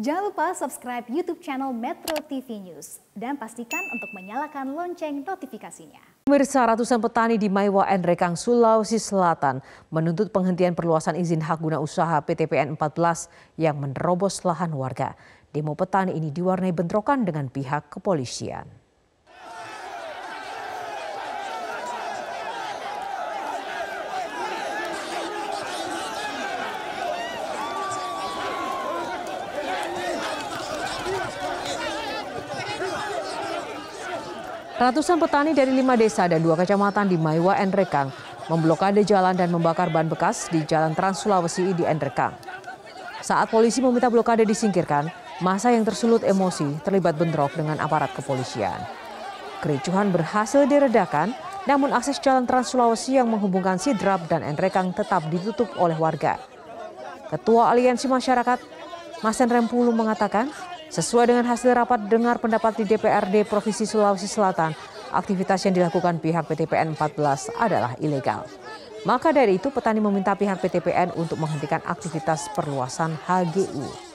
Jangan lupa subscribe YouTube channel Metro TV News dan pastikan untuk menyalakan lonceng notifikasinya. Pemirsa ratusan petani di Maiwa Rekang, Sulawesi Selatan menuntut penghentian perluasan izin hak guna usaha PTPN 14 yang menerobos lahan warga. Demo petani ini diwarnai bentrokan dengan pihak kepolisian. Ratusan petani dari lima desa dan dua kecamatan di Maiwa Endrekang memblokade jalan dan membakar ban bekas di Jalan Trans Sulawesi di Endrekang. Saat polisi meminta blokade disingkirkan, masa yang tersulut emosi terlibat bentrok dengan aparat kepolisian. Kericuhan berhasil diredakan, namun akses jalan Trans Sulawesi yang menghubungkan Sidrap dan Endrekang tetap ditutup oleh warga. Ketua Aliansi Masyarakat, Masen Rempulu mengatakan, Sesuai dengan hasil rapat dengar pendapat di DPRD Provinsi Sulawesi Selatan, aktivitas yang dilakukan pihak PTPN 14 adalah ilegal. Maka dari itu petani meminta pihak PTPN untuk menghentikan aktivitas perluasan HGU.